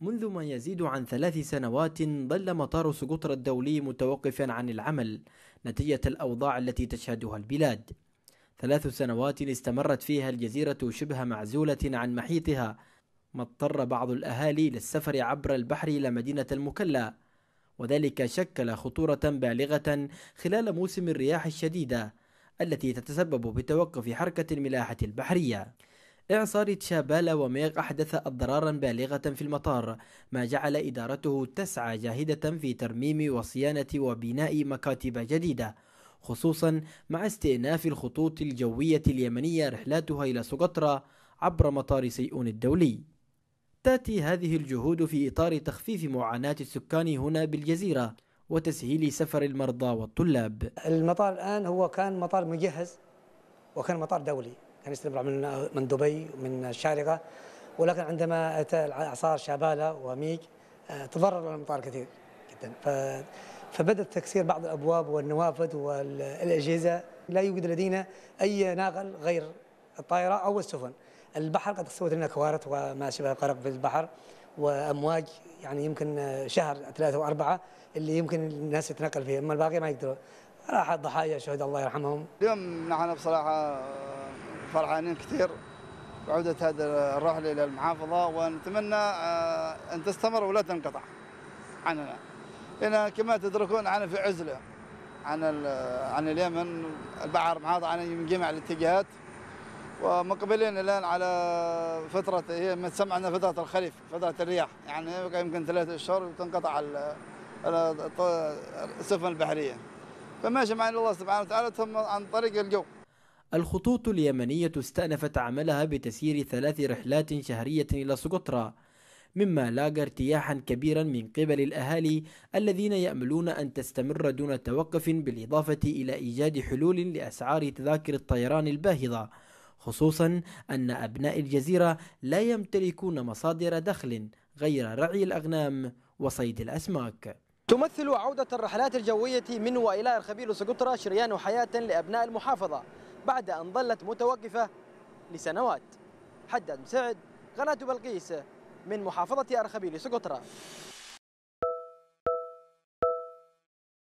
منذ ما يزيد عن ثلاث سنوات ظل مطار سقطرى الدولي متوقفا عن العمل نتيجة الأوضاع التي تشهدها البلاد ثلاث سنوات استمرت فيها الجزيرة شبه معزولة عن محيطها ما اضطر بعض الأهالي للسفر عبر البحر إلى مدينة المكلا وذلك شكل خطورة بالغة خلال موسم الرياح الشديدة التي تتسبب بتوقف حركة الملاحة البحرية إعصار تشابالا وميغ أحدث أضرارا بالغة في المطار ما جعل إدارته تسعى جاهدة في ترميم وصيانة وبناء مكاتب جديدة خصوصا مع استئناف الخطوط الجوية اليمنية رحلاتها إلى سقطرى عبر مطار سيئون الدولي تأتي هذه الجهود في إطار تخفيف معاناة السكان هنا بالجزيرة وتسهيل سفر المرضى والطلاب المطار الآن هو كان مطار مجهز وكان مطار دولي كان يستقبل من من دبي ومن الشارقه ولكن عندما اتى اعصار شاباله وميج آه، تضرر الامطار كثير جدا ف فبدا تكسير بعض الابواب والنوافذ والاجهزه لا يوجد لدينا اي ناقل غير الطائره او السفن البحر قد سوت لنا كوارث وما شبه غرق في البحر وامواج يعني يمكن شهر ثلاثه واربعه اللي يمكن الناس يتنقل فيه اما الباقي ما يقدروا راح ضحايا شهد الله يرحمهم اليوم نحن بصراحه فرحانين كثير بعودة هذه الرحلة إلى المحافظة ونتمنى آه، أن تستمر ولا تنقطع عننا هنا كما تدركون أنا في عزلة عن عن اليمن البحر محاط عن من جميع الاتجاهات ومقبلين الان على فتره هي ما تسمى عندنا فتره الخريف فتره الرياح يعني يمكن ثلاثة اشهر وتنقطع السفن البحريه فماشي معنا الله سبحانه وتعالى ثم عن طريق الجو الخطوط اليمنية استأنفت عملها بتسيير ثلاث رحلات شهرية إلى سقطرى مما لاقى ارتياحا كبيرا من قبل الأهالي الذين يأملون أن تستمر دون توقف بالإضافة إلى إيجاد حلول لأسعار تذاكر الطيران الباهظة خصوصا أن أبناء الجزيرة لا يمتلكون مصادر دخل غير رعي الأغنام وصيد الأسماك تمثل عودة الرحلات الجوية من وإلى الخبيل سقطرى شريان حياة لأبناء المحافظة بعد أن ظلت متوقفة لسنوات حداد مساعد قناة بلقيس من محافظة أرخبيل سقطرى